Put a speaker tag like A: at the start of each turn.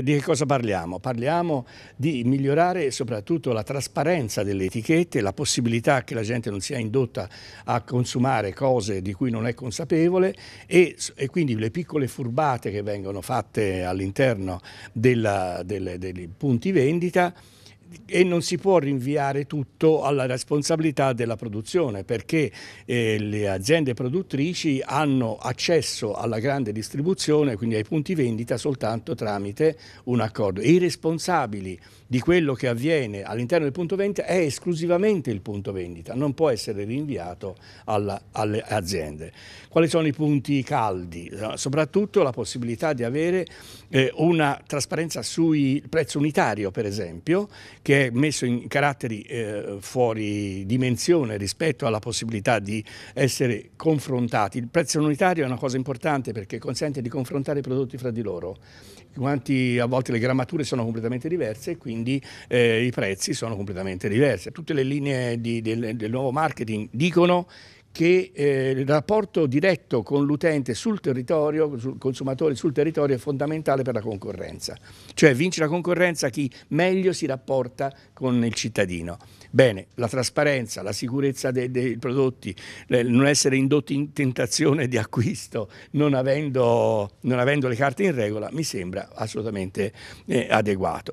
A: Di che cosa parliamo? Parliamo di migliorare soprattutto la trasparenza delle etichette, la possibilità che la gente non sia indotta a consumare cose di cui non è consapevole e, e quindi le piccole furbate che vengono fatte all'interno dei punti vendita e non si può rinviare tutto alla responsabilità della produzione perché eh, le aziende produttrici hanno accesso alla grande distribuzione, quindi ai punti vendita, soltanto tramite un accordo. E I responsabili di quello che avviene all'interno del punto vendita è esclusivamente il punto vendita, non può essere rinviato alla, alle aziende. Quali sono i punti caldi? Soprattutto la possibilità di avere eh, una trasparenza sul prezzo unitario, per esempio, che è messo in caratteri eh, fuori dimensione rispetto alla possibilità di essere confrontati. Il prezzo unitario è una cosa importante perché consente di confrontare i prodotti fra di loro. Quanti, a volte le grammature sono completamente diverse e quindi eh, i prezzi sono completamente diversi. Tutte le linee di, del, del nuovo marketing dicono che eh, il rapporto diretto con l'utente sul territorio, sul consumatore sul territorio è fondamentale per la concorrenza. Cioè vince la concorrenza chi meglio si rapporta con il cittadino. Bene, la trasparenza, la sicurezza dei, dei prodotti, le, non essere indotti in tentazione di acquisto non avendo, non avendo le carte in regola mi sembra assolutamente eh, adeguato.